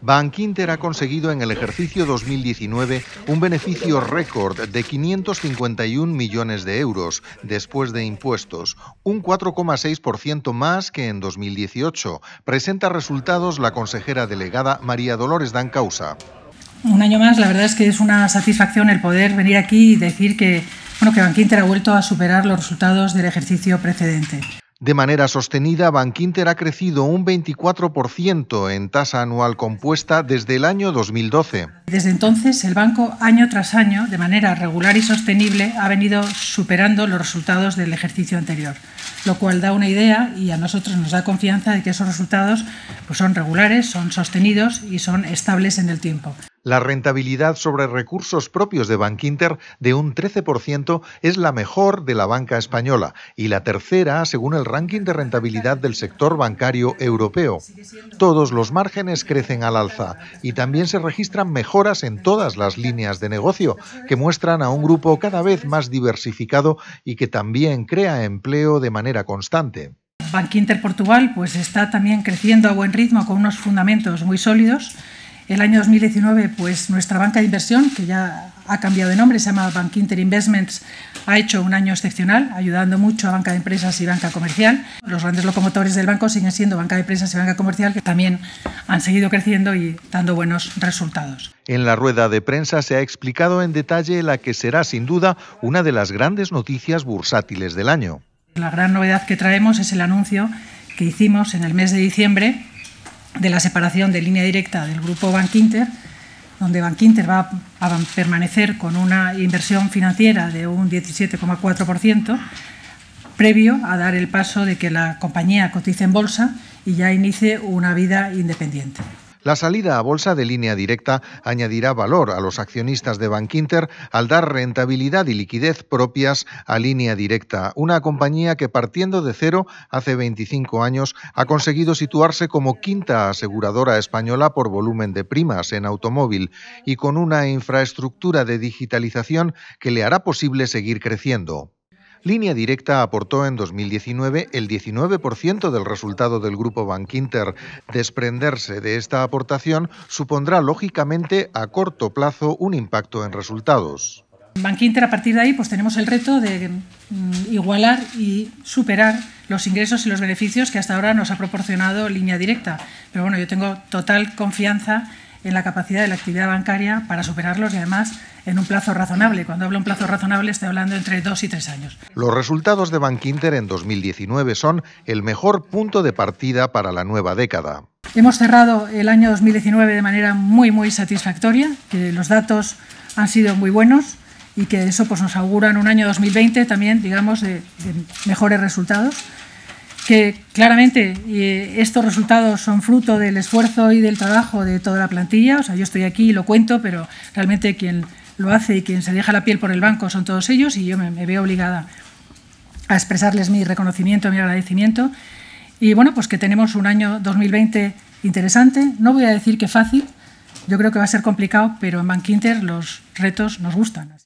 Bankinter ha conseguido en el ejercicio 2019 un beneficio récord de 551 millones de euros después de impuestos, un 4,6% más que en 2018. Presenta resultados la consejera delegada María Dolores Dancausa. Un año más, la verdad es que es una satisfacción el poder venir aquí y decir que, bueno, que Bankinter ha vuelto a superar los resultados del ejercicio precedente. De manera sostenida, Bankinter ha crecido un 24% en tasa anual compuesta desde el año 2012. Desde entonces, el banco año tras año, de manera regular y sostenible, ha venido superando los resultados del ejercicio anterior, lo cual da una idea y a nosotros nos da confianza de que esos resultados pues, son regulares, son sostenidos y son estables en el tiempo. La rentabilidad sobre recursos propios de Inter, de un 13% es la mejor de la banca española y la tercera según el ranking de rentabilidad del sector bancario europeo. Todos los márgenes crecen al alza y también se registran mejoras en todas las líneas de negocio que muestran a un grupo cada vez más diversificado y que también crea empleo de manera constante. Inter Portugal pues está también creciendo a buen ritmo con unos fundamentos muy sólidos el año 2019, pues nuestra banca de inversión, que ya ha cambiado de nombre, se llama Bank Inter Investments, ha hecho un año excepcional, ayudando mucho a banca de empresas y banca comercial. Los grandes locomotores del banco siguen siendo banca de empresas y banca comercial, que también han seguido creciendo y dando buenos resultados. En la rueda de prensa se ha explicado en detalle la que será sin duda una de las grandes noticias bursátiles del año. La gran novedad que traemos es el anuncio que hicimos en el mes de diciembre de la separación de línea directa del grupo Bankinter, donde Bankinter va a permanecer con una inversión financiera de un 17,4% previo a dar el paso de que la compañía cotice en bolsa y ya inicie una vida independiente. La salida a bolsa de línea directa añadirá valor a los accionistas de Bankinter al dar rentabilidad y liquidez propias a línea directa, una compañía que partiendo de cero hace 25 años ha conseguido situarse como quinta aseguradora española por volumen de primas en automóvil y con una infraestructura de digitalización que le hará posible seguir creciendo. Línea Directa aportó en 2019 el 19% del resultado del grupo Bankinter. Desprenderse de esta aportación supondrá lógicamente a corto plazo un impacto en resultados. Bankinter a partir de ahí pues tenemos el reto de mm, igualar y superar los ingresos y los beneficios que hasta ahora nos ha proporcionado Línea Directa. Pero bueno, yo tengo total confianza en la capacidad de la actividad bancaria para superarlos y además en un plazo razonable. Cuando hablo de un plazo razonable estoy hablando entre dos y tres años. Los resultados de Inter en 2019 son el mejor punto de partida para la nueva década. Hemos cerrado el año 2019 de manera muy muy satisfactoria, que los datos han sido muy buenos y que eso pues, nos augura un año 2020 también, digamos, de mejores resultados que claramente eh, estos resultados son fruto del esfuerzo y del trabajo de toda la plantilla. O sea, yo estoy aquí y lo cuento, pero realmente quien lo hace y quien se deja la piel por el banco son todos ellos y yo me, veo obligada a expresarles mi reconocimiento, mi agradecimiento. Y bueno, pues que tenemos un año 2020 interesante. No voy a decir que fácil, yo creo que va a ser complicado, pero en Bankinter los retos nos gustan.